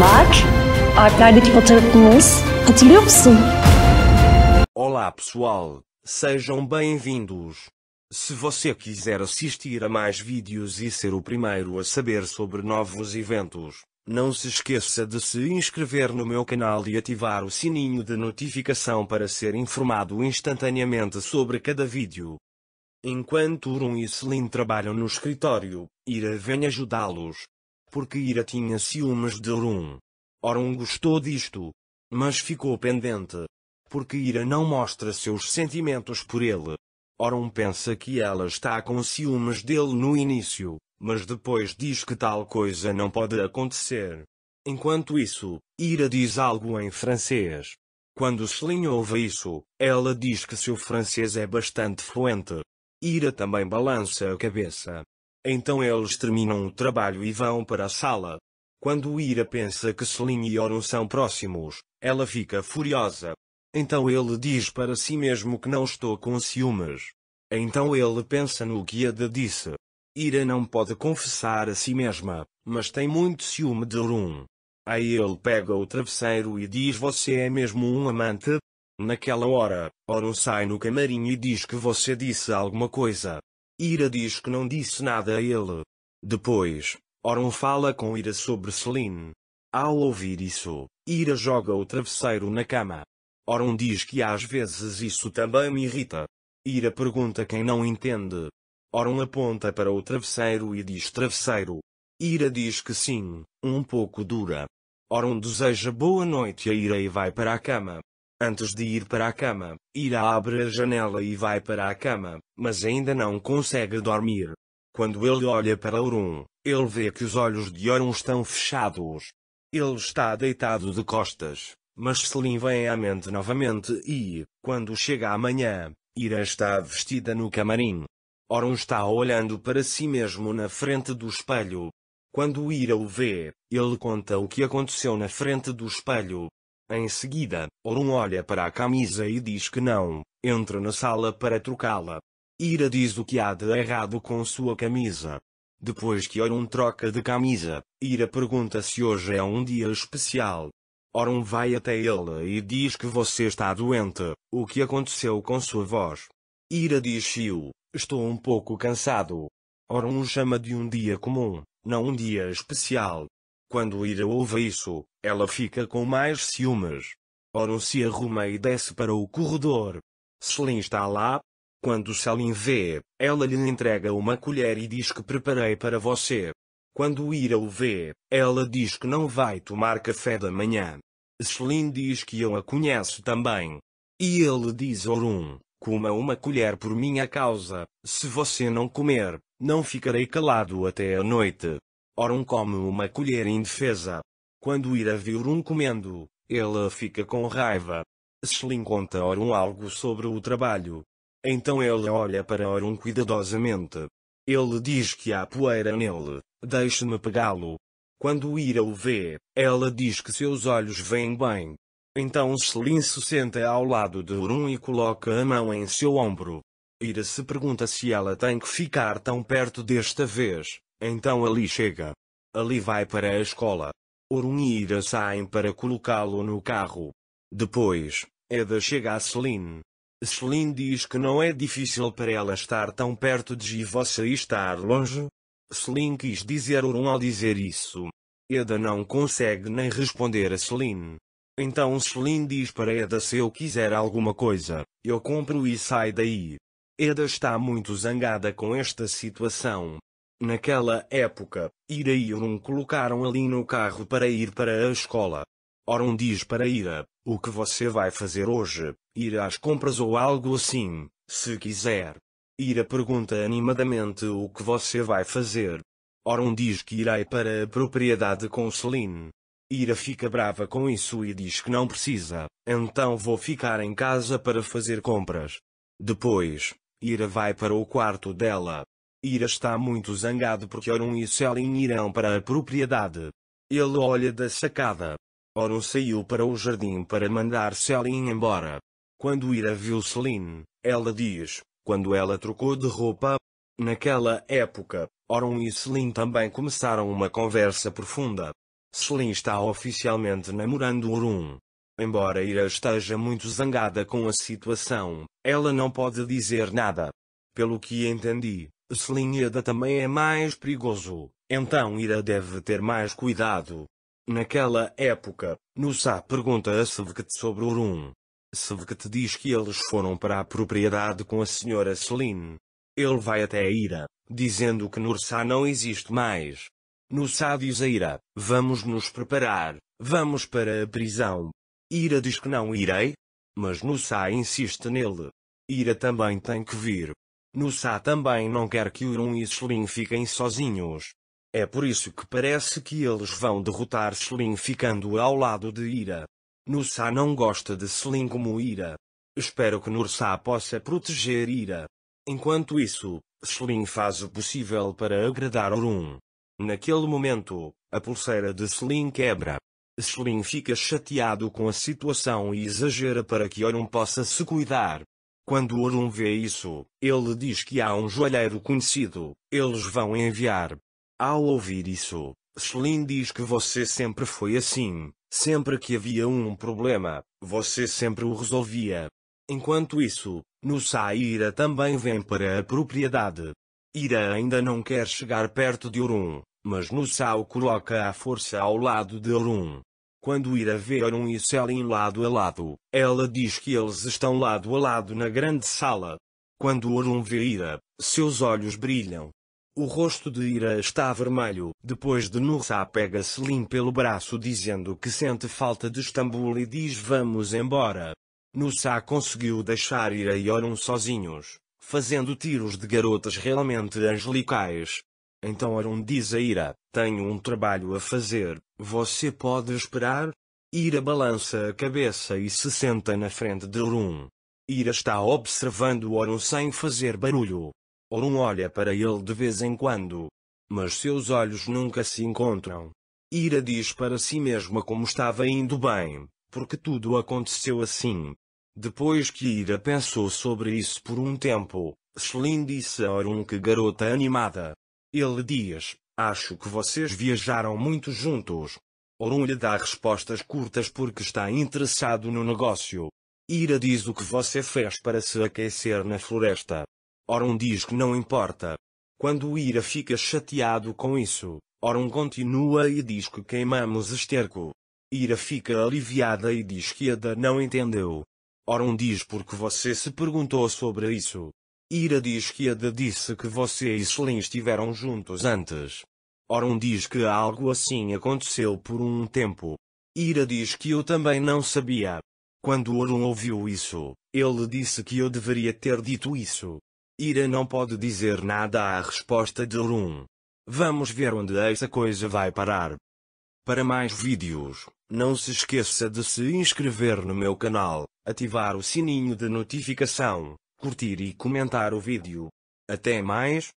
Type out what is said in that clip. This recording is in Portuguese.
Bak, artlardaki fotoğrafımız. Hatırlıyor musun? Olá pessoal, sejam bem-vindos. Se você quiser assistir a mais vídeos e ser o primeiro a saber sobre novos eventos, não se esqueça de se inscrever no meu canal e ativar o sininho de notificação para ser informado instantaneamente sobre cada vídeo. Enquanto Urum e Celine trabalham no escritório, Ira vem ajudá-los porque Ira tinha ciúmes de Orum. Orum gostou disto, mas ficou pendente, porque Ira não mostra seus sentimentos por ele. Orum pensa que ela está com ciúmes dele no início, mas depois diz que tal coisa não pode acontecer. Enquanto isso, Ira diz algo em francês. Quando Celine ouve isso, ela diz que seu francês é bastante fluente. Ira também balança a cabeça, então eles terminam o trabalho e vão para a sala. Quando Ira pensa que Selim e Oron são próximos, ela fica furiosa. Então ele diz para si mesmo que não estou com ciúmes. Então ele pensa no que Ada disse. Ira não pode confessar a si mesma, mas tem muito ciúme de Rum. Aí ele pega o travesseiro e diz você é mesmo um amante? Naquela hora, Oron sai no camarim e diz que você disse alguma coisa. Ira diz que não disse nada a ele. Depois, Oron fala com Ira sobre Celine. Ao ouvir isso, Ira joga o travesseiro na cama. Oron diz que às vezes isso também me irrita. Ira pergunta quem não entende. Oron aponta para o travesseiro e diz travesseiro. Ira diz que sim, um pouco dura. Oron deseja boa noite a Ira e vai para a cama. Antes de ir para a cama, Ira abre a janela e vai para a cama, mas ainda não consegue dormir. Quando ele olha para Orun, ele vê que os olhos de Orun estão fechados. Ele está deitado de costas, mas Selim vem à mente novamente e, quando chega amanhã, Ira está vestida no camarim. Orun está olhando para si mesmo na frente do espelho. Quando Ira o vê, ele conta o que aconteceu na frente do espelho. Em seguida, Orun olha para a camisa e diz que não, entra na sala para trocá-la. Ira diz o que há de errado com sua camisa. Depois que Orun troca de camisa, Ira pergunta se hoje é um dia especial. Orun vai até ele e diz que você está doente, o que aconteceu com sua voz. Ira diz Shio, estou um pouco cansado. Orun chama de um dia comum, não um dia especial. Quando Ira ouve isso, ela fica com mais ciúmes. Oro se arruma e desce para o corredor. Selim está lá. Quando Selim vê, ela lhe entrega uma colher e diz que preparei para você. Quando Ira o vê, ela diz que não vai tomar café da manhã. Selim diz que eu a conheço também. E ele diz a Orun, coma uma colher por minha causa, se você não comer, não ficarei calado até a noite. Ora um come uma colher indefesa. Quando Ira vir um comendo, ela fica com raiva. Slim conta Orun algo sobre o trabalho. Então ela olha para Orun cuidadosamente. Ele diz que há poeira nele, deixe-me pegá-lo. Quando Ira o vê, ela diz que seus olhos veem bem. Então Slim se senta ao lado de Orun e coloca a mão em seu ombro. Ira se pergunta se ela tem que ficar tão perto desta vez. Então ali chega. Ali vai para a escola. Orun e Ira saem para colocá-lo no carro. Depois, Eda chega a Celine. Celine diz que não é difícil para ela estar tão perto de você e estar longe. Celine quis dizer Orun ao dizer isso. Eda não consegue nem responder a Celine. Então Celine diz para Eda se eu quiser alguma coisa, eu compro e sai daí. Eda está muito zangada com esta situação, Naquela época, Ira e Orun colocaram ali no carro para ir para a escola. Orun diz para Ira, o que você vai fazer hoje, ir às compras ou algo assim, se quiser. Ira pergunta animadamente o que você vai fazer. Orun diz que irei para a propriedade com Celine. Ira fica brava com isso e diz que não precisa, então vou ficar em casa para fazer compras. Depois, Ira vai para o quarto dela, Ira está muito zangado porque Orun e Selin irão para a propriedade. Ele olha da sacada. Orun saiu para o jardim para mandar Selin embora. Quando Ira viu Selin, ela diz, quando ela trocou de roupa. Naquela época, Orun e Selin também começaram uma conversa profunda. Selin está oficialmente namorando Orun. Embora Ira esteja muito zangada com a situação, ela não pode dizer nada. Pelo que entendi, se linhada também é mais perigoso, então Ira deve ter mais cuidado. Naquela época, Nussá pergunta a Sevket sobre Urum. Sevket diz que eles foram para a propriedade com a senhora Celine. Ele vai até Ira, dizendo que Nursa não existe mais. Nursa diz a Ira, vamos nos preparar, vamos para a prisão. Ira diz que não irei, mas Nursa insiste nele. Ira também tem que vir, no Sá também não quer que Urun e Slim fiquem sozinhos. É por isso que parece que eles vão derrotar Slim ficando ao lado de Ira. Nursá não gosta de Slim como Ira. Espero que Nursa possa proteger Ira. Enquanto isso, Slim faz o possível para agradar Orun. Naquele momento, a pulseira de Slim quebra. Slim fica chateado com a situação e exagera para que Orun possa se cuidar. Quando Orun vê isso, ele diz que há um joalheiro conhecido, eles vão enviar. Ao ouvir isso, Slim diz que você sempre foi assim, sempre que havia um problema, você sempre o resolvia. Enquanto isso, Ira também vem para a propriedade. Ira ainda não quer chegar perto de Orun, mas Nusa o coloca à força ao lado de Orun. Quando Ira vê Aaron e Selim lado a lado, ela diz que eles estão lado a lado na grande sala. Quando Orun vê Ira, seus olhos brilham. O rosto de Ira está vermelho, depois de Nursa pega Selim pelo braço dizendo que sente falta de Istambul e diz vamos embora. Nursa conseguiu deixar Ira e Orun sozinhos, fazendo tiros de garotas realmente angelicais. Então Aaron diz a Ira: Tenho um trabalho a fazer, você pode esperar? Ira balança a cabeça e se senta na frente de Orun. Ira está observando Orun sem fazer barulho. Orun olha para ele de vez em quando. Mas seus olhos nunca se encontram. Ira diz para si mesma como estava indo bem, porque tudo aconteceu assim. Depois que Ira pensou sobre isso por um tempo, Slim disse a Orun que garota animada, ele diz: Acho que vocês viajaram muito juntos. Orun lhe dá respostas curtas porque está interessado no negócio. Ira diz o que você fez para se aquecer na floresta. Orun diz que não importa. Quando Ira fica chateado com isso, Orun continua e diz que queimamos esterco. Ira fica aliviada e diz que Ada não entendeu. Orun diz porque você se perguntou sobre isso. Ira diz que Ada disse que você e Slim estiveram juntos antes. Orun diz que algo assim aconteceu por um tempo. Ira diz que eu também não sabia. Quando Orun ouviu isso, ele disse que eu deveria ter dito isso. Ira não pode dizer nada à resposta de Orun. Vamos ver onde essa coisa vai parar. Para mais vídeos, não se esqueça de se inscrever no meu canal, ativar o sininho de notificação curtir e comentar o vídeo. Até mais!